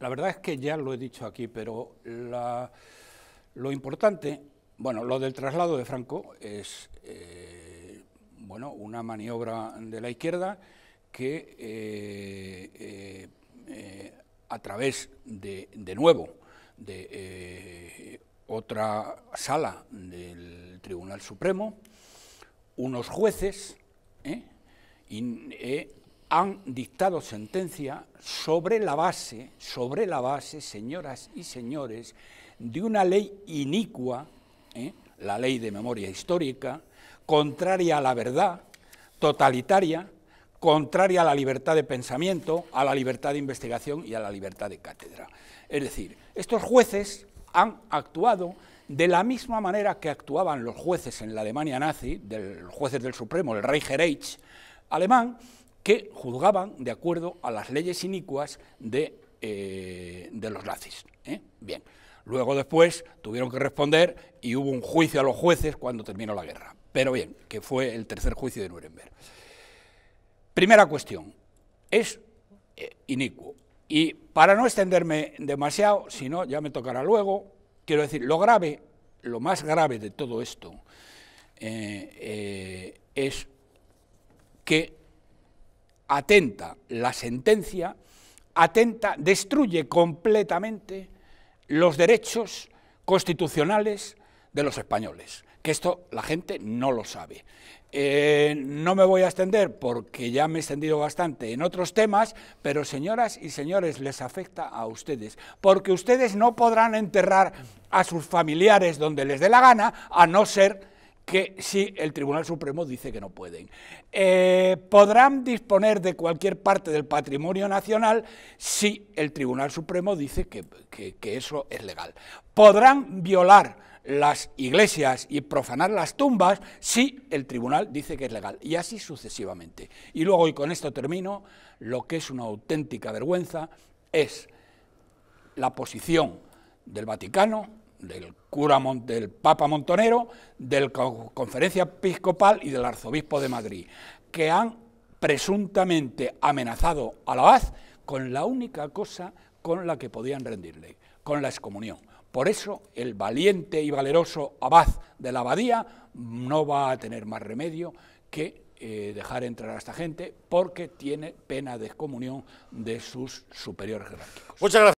La verdad es que ya lo he dicho aquí, pero lo importante, bueno, lo del traslado de Franco es eh, bueno, una maniobra de la izquierda que eh, eh, a través de, de nuevo, de otra sala del Tribunal Supremo, unos jueces, y, han dictado sentencia sobre la base, sobre la base, señoras y señores, de una ley inicua, ¿eh? la ley de memoria histórica, contraria a la verdad, totalitaria, contraria a la libertad de pensamiento, a la libertad de investigación y a la libertad de cátedra. Es decir, estos jueces han actuado de la misma manera que actuaban los jueces en la Alemania nazi, del, los jueces del Supremo, el Reich alemán, que juzgaban de acuerdo a las leyes inicuas de, eh, los nazis. ¿eh? Bien, luego después tuvieron que responder y hubo un juicio a los jueces cuando terminó la guerra. Pero bien, que fue el tercer juicio de Nuremberg. Primera cuestión, es eh, inicuo. Y para no extenderme demasiado, si no, ya me tocará luego, quiero decir, lo grave, lo más grave de todo esto es que atenta la sentencia, atenta, destruye completamente los derechos constitucionales de los españoles, que esto la gente no lo sabe. Eh, no me voy a extender porque ya me he extendido bastante en otros temas, pero señoras y señores, les afecta a ustedes, porque ustedes no podrán enterrar a sus familiares donde les dé la gana, a no ser que si el Tribunal Supremo dice que no pueden. Eh, podrán disponer de cualquier parte del patrimonio nacional si el Tribunal Supremo dice que eso es legal. Podrán violar las iglesias y profanar las tumbas si el tribunal dice que es legal, y así sucesivamente. Y luego, y con esto termino, lo que es una auténtica vergüenza es la posición del Vaticano, del del Papa Montonero, de la Conferencia Episcopal y del Arzobispo de Madrid, que han presuntamente amenazado a la con la única cosa con la que podían rendirle, con la excomunión. Por eso el valiente y valeroso abad de la abadía no va a tener más remedio que eh, dejar entrar a esta gente porque tiene pena de excomunión de sus superiores jerárquicos. Muchas gracias.